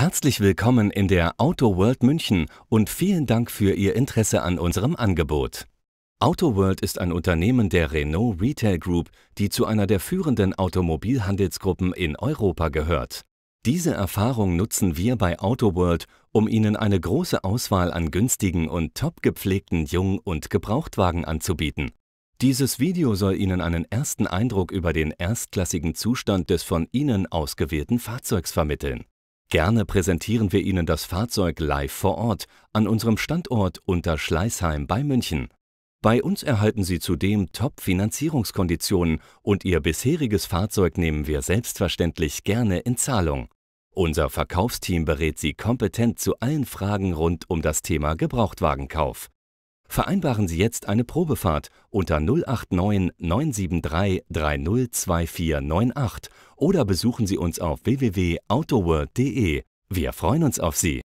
Herzlich willkommen in der Auto World München und vielen Dank für Ihr Interesse an unserem Angebot. Auto World ist ein Unternehmen der Renault Retail Group, die zu einer der führenden Automobilhandelsgruppen in Europa gehört. Diese Erfahrung nutzen wir bei Auto World, um Ihnen eine große Auswahl an günstigen und top gepflegten Jung- und Gebrauchtwagen anzubieten. Dieses Video soll Ihnen einen ersten Eindruck über den erstklassigen Zustand des von Ihnen ausgewählten Fahrzeugs vermitteln. Gerne präsentieren wir Ihnen das Fahrzeug live vor Ort an unserem Standort unter Schleißheim bei München. Bei uns erhalten Sie zudem Top-Finanzierungskonditionen und Ihr bisheriges Fahrzeug nehmen wir selbstverständlich gerne in Zahlung. Unser Verkaufsteam berät Sie kompetent zu allen Fragen rund um das Thema Gebrauchtwagenkauf. Vereinbaren Sie jetzt eine Probefahrt unter 089 973 302498 oder besuchen Sie uns auf www.autoworld.de. Wir freuen uns auf Sie.